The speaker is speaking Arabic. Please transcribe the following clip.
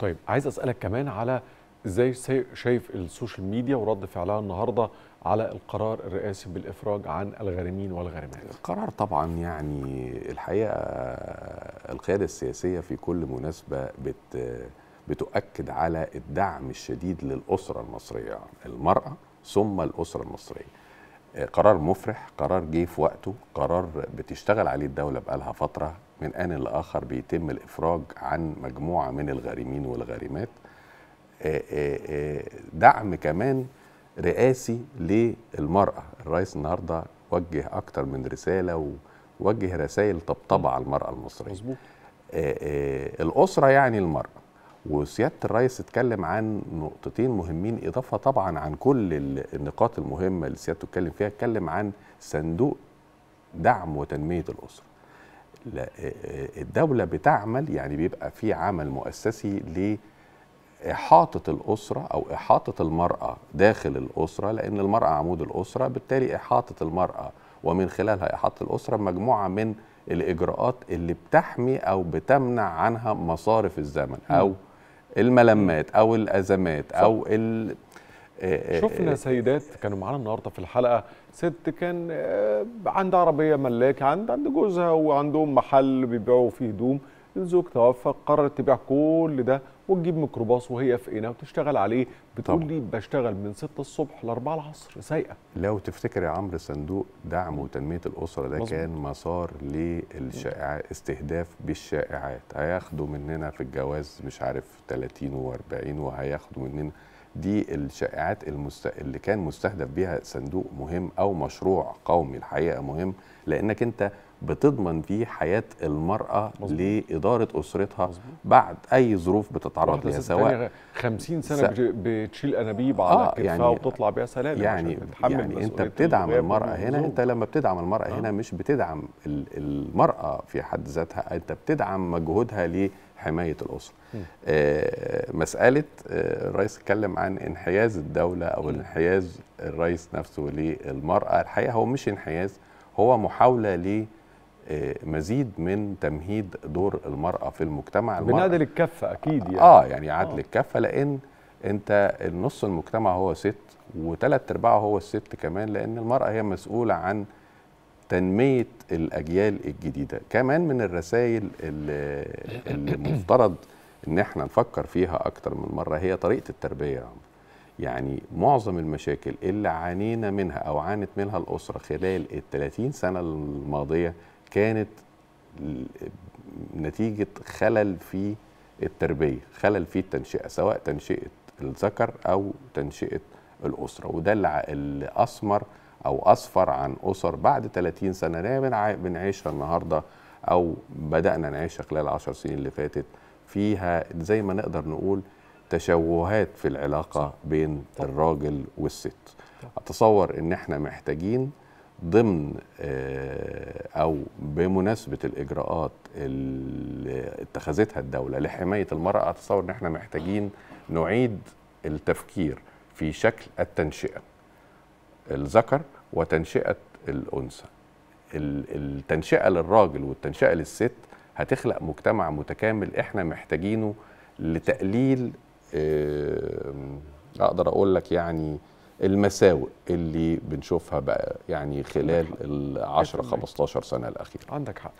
طيب عايز اسالك كمان على ازاي شايف السوشيال ميديا ورد فعلها النهارده على القرار الرئاسي بالافراج عن الغارمين والغارمات القرار طبعا يعني الحقيقه القياده السياسيه في كل مناسبه بت بتؤكد على الدعم الشديد للاسره المصريه المراه ثم الاسره المصريه قرار مفرح قرار جه في وقته قرار بتشتغل عليه الدولة بقالها فترة من آن لآخر بيتم الإفراج عن مجموعة من الغارمين والغارمات دعم كمان رئاسي للمرأة الرئيس النهاردة وجه أكتر من رسالة ووجه رسائل طبطبة على المرأة المصرية مظبوط الأسرة يعني المرأة وسياده الرئيس اتكلم عن نقطتين مهمين اضافه طبعا عن كل النقاط المهمه اللي سيادته اتكلم فيها اتكلم عن صندوق دعم وتنميه الاسره آه، آه، الدوله بتعمل يعني بيبقى في عمل مؤسسي ل إحاطة الأسرة أو إحاطة المرأة داخل الأسرة لأن المرأة عمود الأسرة بالتالي إحاطة المرأة ومن خلالها إحاطة الأسرة مجموعة من الإجراءات اللي بتحمي أو بتمنع عنها مصارف الزمن أو م. الملمات او الازمات او ال آه، آه، شفنا آه. سيدات كانوا معانا النهارده في الحلقه ست كان عندها عربيه ملاكه عند عند جوزها وعندهم محل بيبيعوا فيه هدوم الزوج توفى قررت تبيع كل ده وتجيب ميكروباص وهي في اينا وتشتغل عليه بتقول لي بشتغل من 6 الصبح ل 4 العصر سايقه لو تفتكر يا عمرو صندوق دعم وتنميه الاسره ده كان مسار للشائعات استهداف بالشائعات هياخدوا مننا في الجواز مش عارف 30 و40 وهياخدوا مننا دي الشائعات المست... اللي كان مستهدف بيها صندوق مهم او مشروع قومي الحقيقه مهم لانك انت بتضمن فيه حياه المراه مزبوط. لاداره اسرتها مزبوط. بعد اي ظروف بتتعرض لها سواء 50 سنه س... بتشيل انابيب على آه كتفها يعني وبتطلع بيها سلالم يعني يعني انت بتدعم المراه هنا انت لما بتدعم المراه آه. هنا مش بتدعم المراه في حد ذاتها انت بتدعم مجهودها لحمايه الاسره آه مساله آه الرئيس اتكلم عن انحياز الدوله او انحياز الرئيس نفسه للمراه الحقيقه هو مش انحياز هو محاوله ليه مزيد من تمهيد دور المرأة في المجتمع المرأة بنادي للكفة أكيد يعني آه يعني عدل آه. الكفة لأن أنت النص المجتمع هو ست وثلاث أرباعه هو الست كمان لأن المرأة هي مسؤولة عن تنمية الأجيال الجديدة كمان من الرسائل اللي, المفترض إن احنا نفكر فيها أكتر من مرة هي طريقة التربية يعني معظم المشاكل اللي عانينا منها او عانت منها الاسره خلال ال 30 سنه الماضيه كانت نتيجه خلل في التربيه خلل في التنشئه سواء تنشئه الذكر او تنشئه الاسره وده اللي أسمر او اسفر عن اسر بعد 30 سنه لا بنعيشها النهارده او بدانا نعيشها خلال 10 سنين اللي فاتت فيها زي ما نقدر نقول تشوهات في العلاقه بين الراجل والست اتصور ان احنا محتاجين ضمن آه، او بمناسبه الاجراءات اللي اتخذتها الدوله لحمايه المراه اتصور ان احنا محتاجين نعيد التفكير في شكل التنشئه الذكر وتنشئه الانثى التنشئه للراجل والتنشئه للست هتخلق مجتمع متكامل احنا محتاجينه لتقليل اقدر اقول لك يعني المساوئ اللي بنشوفها بقى يعني خلال ال 10 15 سنه الاخيره عندك حق